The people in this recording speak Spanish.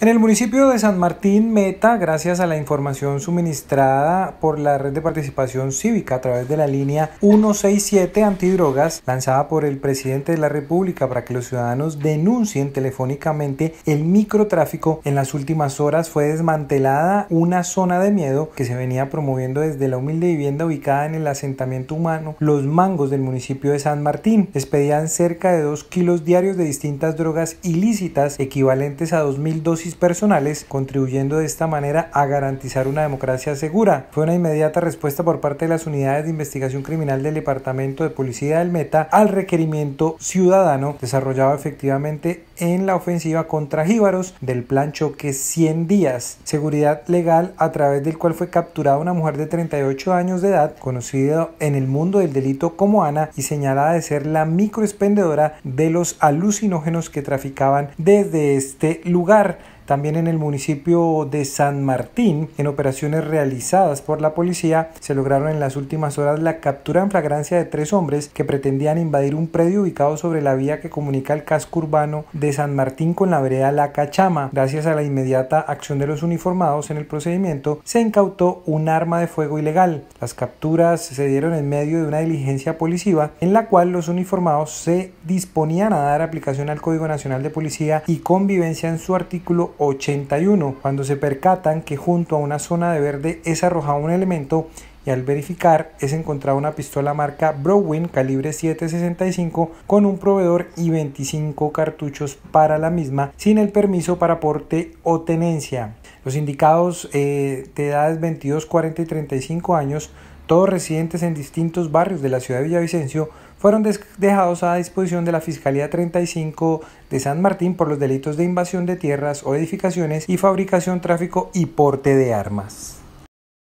En el municipio de San Martín Meta, gracias a la información suministrada por la red de participación cívica a través de la línea 167 antidrogas lanzada por el presidente de la República para que los ciudadanos denuncien telefónicamente el microtráfico, en las últimas horas fue desmantelada una zona de miedo que se venía promoviendo desde la humilde vivienda ubicada en el asentamiento humano Los Mangos del municipio de San Martín. Despedían cerca de 2 kilos diarios de distintas drogas ilícitas equivalentes a 2.200 personales, contribuyendo de esta manera a garantizar una democracia segura. Fue una inmediata respuesta por parte de las unidades de investigación criminal del Departamento de Policía del Meta al requerimiento ciudadano desarrollado efectivamente en la ofensiva contra Jíbaros del plan Choque 100 días, seguridad legal a través del cual fue capturada una mujer de 38 años de edad, conocida en el mundo del delito como Ana y señalada de ser la microexpendedora de los alucinógenos que traficaban desde este lugar. También en el municipio de San Martín, en operaciones realizadas por la policía, se lograron en las últimas horas la captura en flagrancia de tres hombres que pretendían invadir un predio ubicado sobre la vía que comunica el casco urbano de San Martín con la vereda La Cachama. Gracias a la inmediata acción de los uniformados en el procedimiento, se incautó un arma de fuego ilegal. Las capturas se dieron en medio de una diligencia policiva en la cual los uniformados se disponían a dar aplicación al Código Nacional de Policía y Convivencia en su artículo 81, cuando se percatan que junto a una zona de verde es arrojado un elemento al verificar es encontrada una pistola marca Browin calibre 7.65 con un proveedor y 25 cartuchos para la misma sin el permiso para porte o tenencia. Los indicados eh, de edades 22, 40 y 35 años, todos residentes en distintos barrios de la ciudad de Villavicencio, fueron dejados a disposición de la Fiscalía 35 de San Martín por los delitos de invasión de tierras o edificaciones y fabricación, tráfico y porte de armas.